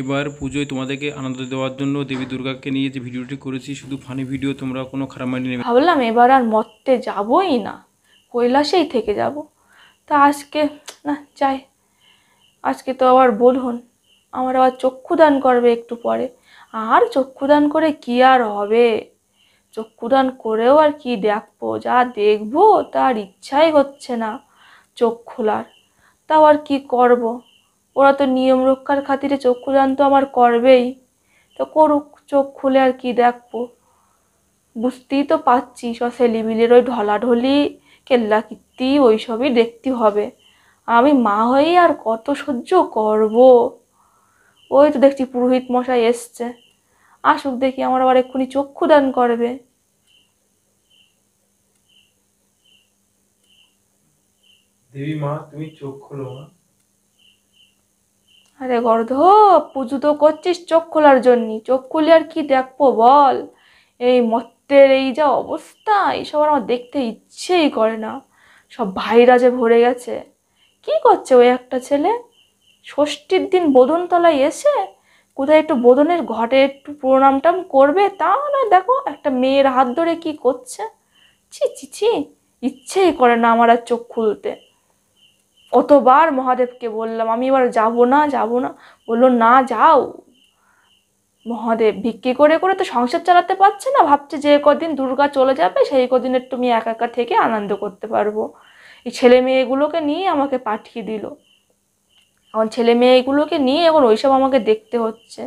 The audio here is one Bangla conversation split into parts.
এবার পুজোয় তোমাদেরকে আনন্দ দেওয়ার জন্য দেবী দুর্গাকে নিয়ে যে ভিডিওটি করেছি শুধু ফানি ভিডিও তোমরা কোনো খারাপ মানি নেবে ভাবলাম এবার আর মরতে যাবই না কৈলাসেই থেকে যাব তা আজকে না চাই আজকে তো আবার বলুন আমার আবার চক্ষুদান করবে একটু পরে আর চক্ষুদান করে কি আর হবে চক্ষুদান করেও আর কি দেখবো যা দেখবো তার ইচ্ছাই হচ্ছে না চোখ খোলার তাও আর কি করবো ওরা তো নিয়ম রক্ষার খাতিরে দান তো আমার করবেই তো করুক চোখ খুলে আর কি দেখবো বুঝতেই তো পাচ্ছি সব ছেলেমিলের ওই ঢলাঢলি কেল্লা কীর্তি ওই সবই দেখতে হবে আমি মা হয়েই আর কত সহ্য করব ওই তো দেখছি পুরোহিত মশাই এসছে আসুক দেখি আমার আবার এক্ষুনি চক্ষুদান করবে দেবী মা তুমি চোখ খোলো মা আরে গর্ধ পুজো তো করছিস চোখ খোলার জন্যে চোখ খুলে আর কি দেখবো বল এই মত্তের এই যা অবস্থা এইসব আমার দেখতে ইচ্ছেই করে না সব ভাইরা যে ভরে গেছে কি করছে ওই একটা ছেলে ষষ্ঠীর দিন বোদনতলায় এসে কোথায় একটু বোদনের ঘটে একটু প্রণামটাম করবে তা না দেখো একটা মেয়ের হাত ধরে কি করছে ছি ছি ছি ইচ্ছেই করে না আমার আর চোখ খুলতে অতবার মহাদেবকে বললাম আমি এবার যাব না যাব না বললো না যাও মহাদেব ভিক্ষি করে করে তো সংসার চালাতে পারছে না ভাবছে যে কদিন দুর্গা চলে যাবে সেই কদিন একটু আমি একা একা থেকে আনন্দ করতে পারবো এই ছেলে মেয়েগুলোকে নিয়ে আমাকে পাঠিয়ে দিল এখন ছেলে মেয়েগুলোকে নিয়ে এখন ওইসব আমাকে দেখতে হচ্ছে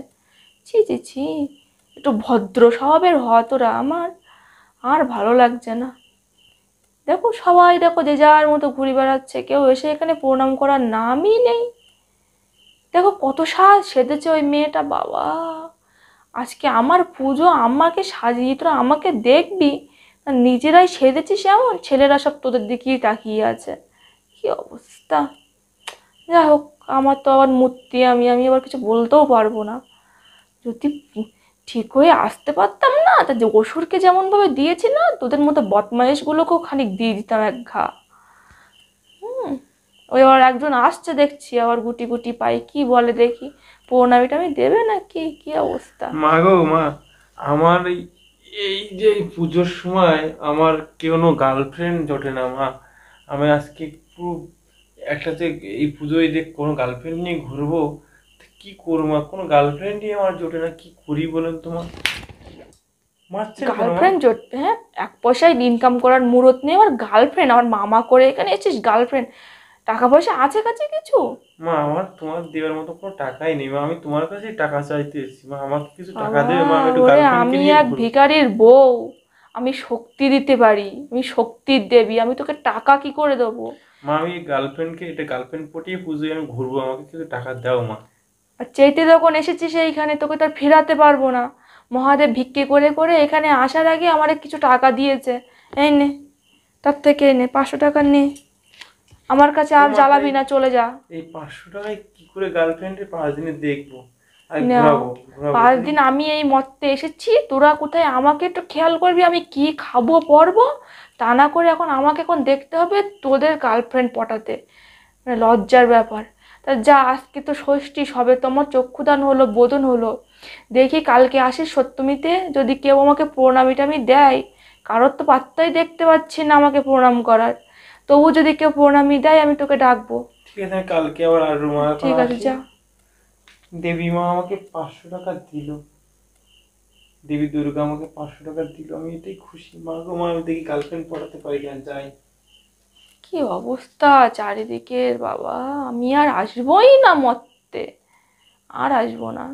ছি ছি ছি একটু ভদ্র স্বভাবের হতরা আমার আর ভালো লাগছে না দেখো সবাই দেখো যে যার মতো ঘুরে বেড়াচ্ছে কেউ এসে এখানে প্রণাম করার নামই নেই দেখো কত সাজ সেজেছে ওই মেয়েটা বাবা আজকে আমার পুজো আমাকে সাজিয়ে তো আমাকে দেখবি নিজেরাই সেজেছিস এমন ছেলেরা সব তোদের দিকেই তাকিয়ে আছে কি অবস্থা যাই হোক আমার তো আবার মূর্তি আমি আমি আবার কিছু বলতেও পারবো না যদি ঠিক হয়ে আসতে পারতাম না তা যে অসুরকে যেমনভাবে দিয়েছি না তোদের মতো বদমাইশগুলোকেও খানিক দিয়ে দিতাম এক ঘা হুম ওই আবার একজন আসছে দেখছি আবার গুটি গুটি পাই কি বলে দেখি প্রণামীটা আমি দেবে না কি কি অবস্থা মা গো মা আমার এই যে পুজোর সময় আমার কোনো গার্লফ্রেন্ড জোটে না মা আমি আজকে একটা একটাতে এই পুজোয় যে কোনো গার্লফ্রেন্ড নিয়ে ঘুরবো কি করবো মা কোনো গার্লফ্রেন্ডই আমার জোটে না কি করি বলেন তোমার গার্লফ্রেন্ড জোট হ্যাঁ এক পয়সায় ইনকাম করার মুরত নেই আমার গার্লফ্রেন্ড আমার মামা করে এখানে এসেছিস গার্লফ্রেন্ড টাকা পয়সা আছে কাছে কিছু মা আমার তোমার দেওয়ার মতো কোনো টাকাই নেই মা আমি তোমার কাছে টাকা চাইতে এসেছি মা আমাকে কিছু টাকা দেবে মা একটু আমি এক ভিখারির বউ আমি শক্তি দিতে পারি আমি শক্তির দেবী আমি তোকে টাকা কি করে দেবো মা আমি গার্লফ্রেন্ডকে এটা গার্লফ্রেন্ড পটিয়ে পুজোয় আমি ঘুরবো আমাকে কিছু টাকা দাও মা আর চেতে যখন এসেছিস এইখানে তোকে তো আর ফেরাতে পারবো না মহাদেব ভিক্ষে করে করে এখানে আসার আগে আমার কিছু টাকা দিয়েছে এই নে তার থেকে এনে পাঁচশো টাকা নে আমার কাছে আর জ্বালাবি না চলে যা এই পাঁচশো টাকায় কি করে গার্লফ্রেন্ডের পাঁচ দিনে দেখবো পাঁচ দিন আমি এই মতে এসেছি তোরা কোথায় আমাকে একটু খেয়াল করবি আমি কি খাবো পরবো তা না করে এখন আমাকে এখন দেখতে হবে তোদের গার্লফ্রেন্ড পটাতে মানে লজ্জার ব্যাপার তা যা আজকে তো ষষ্ঠী সবে তোমার চক্ষুদান হলো বোধন হলো দেখি কালকে আসে সত্যমিতে যদি কেউ আমাকে আমি দেয় কারোর তো পাত্তাই দেখতে পাচ্ছি না আমাকে প্রণাম করার তবু যদি কেউ প্রণামী দেয় আমি তোকে ডাকবো ঠিক আছে কালকে আবার আর রুমা ঠিক আছে যা দেবী মা আমাকে পাঁচশো টাকা দিল দেবী দুর্গা আমাকে পাঁচশো টাকা দিল আমি এটাই খুশি মা গো মা আমি দেখি গার্লফ্রেন্ড পড়াতে পারি না যাই কি অবস্থা চারিদিকের বাবা আমি আর আসবোই না মত্তে আর আসবো না